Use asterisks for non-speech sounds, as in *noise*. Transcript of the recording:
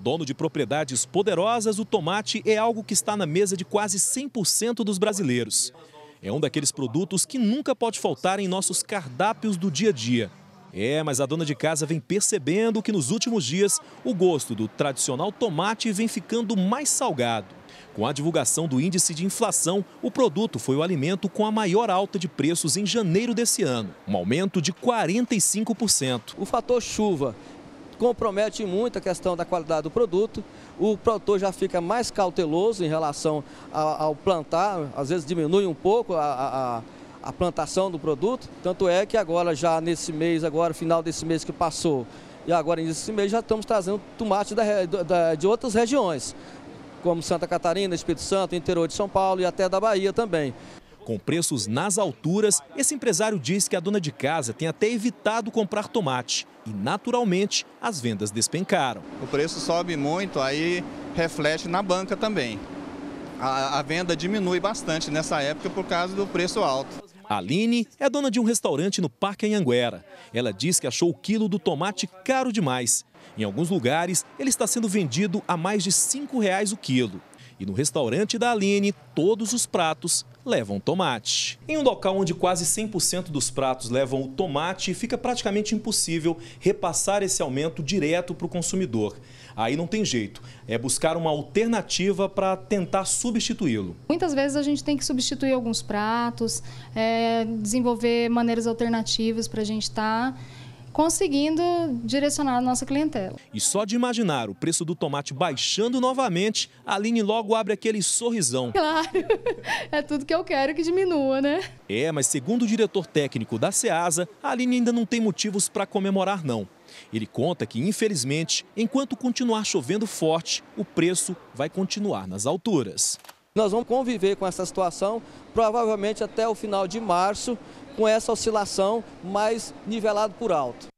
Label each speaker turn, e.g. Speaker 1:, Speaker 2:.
Speaker 1: Dono de propriedades poderosas, o tomate é algo que está na mesa de quase 100% dos brasileiros. É um daqueles produtos que nunca pode faltar em nossos cardápios do dia a dia. É, mas a dona de casa vem percebendo que nos últimos dias o gosto do tradicional tomate vem ficando mais salgado. Com a divulgação do índice de inflação, o produto foi o alimento com a maior alta de preços em janeiro desse ano, um aumento de 45%. O fator chuva
Speaker 2: compromete muito a questão da qualidade do produto. O produtor já fica mais cauteloso em relação ao plantar, às vezes diminui um pouco a, a, a plantação do produto. Tanto é que agora, já nesse mês, agora, final desse mês que passou, e agora nesse mês, já estamos trazendo tomate da,
Speaker 1: da, de outras regiões, como Santa Catarina, Espírito Santo, interior de São Paulo e até da Bahia também. Com preços nas alturas, esse empresário diz que a dona de casa tem até evitado comprar tomate e, naturalmente, as vendas despencaram. O preço sobe muito, aí reflete na banca também. A, a venda diminui bastante nessa época por causa do preço alto. Aline é dona de um restaurante no Parque Anhanguera. Ela diz que achou o quilo do tomate caro demais. Em alguns lugares, ele está sendo vendido a mais de R$ reais o quilo. E no restaurante da Aline, todos os pratos levam tomate. Em um local onde quase 100% dos pratos levam o tomate, fica praticamente impossível repassar esse aumento direto para o consumidor. Aí não tem jeito, é buscar uma alternativa para tentar substituí-lo.
Speaker 3: Muitas vezes a gente tem que substituir alguns pratos, é, desenvolver maneiras alternativas para a gente estar. Tá conseguindo direcionar a nossa clientela.
Speaker 1: E só de imaginar o preço do tomate baixando novamente, a Aline logo abre aquele sorrisão.
Speaker 3: Claro, *laughs* é tudo que eu quero que diminua, né?
Speaker 1: É, mas segundo o diretor técnico da SEASA, a Aline ainda não tem motivos para comemorar não. Ele conta que, infelizmente, enquanto continuar chovendo forte, o preço vai continuar nas alturas. Nós vamos conviver com essa
Speaker 2: situação provavelmente até o final de março, com essa oscilação mais nivelado por alto.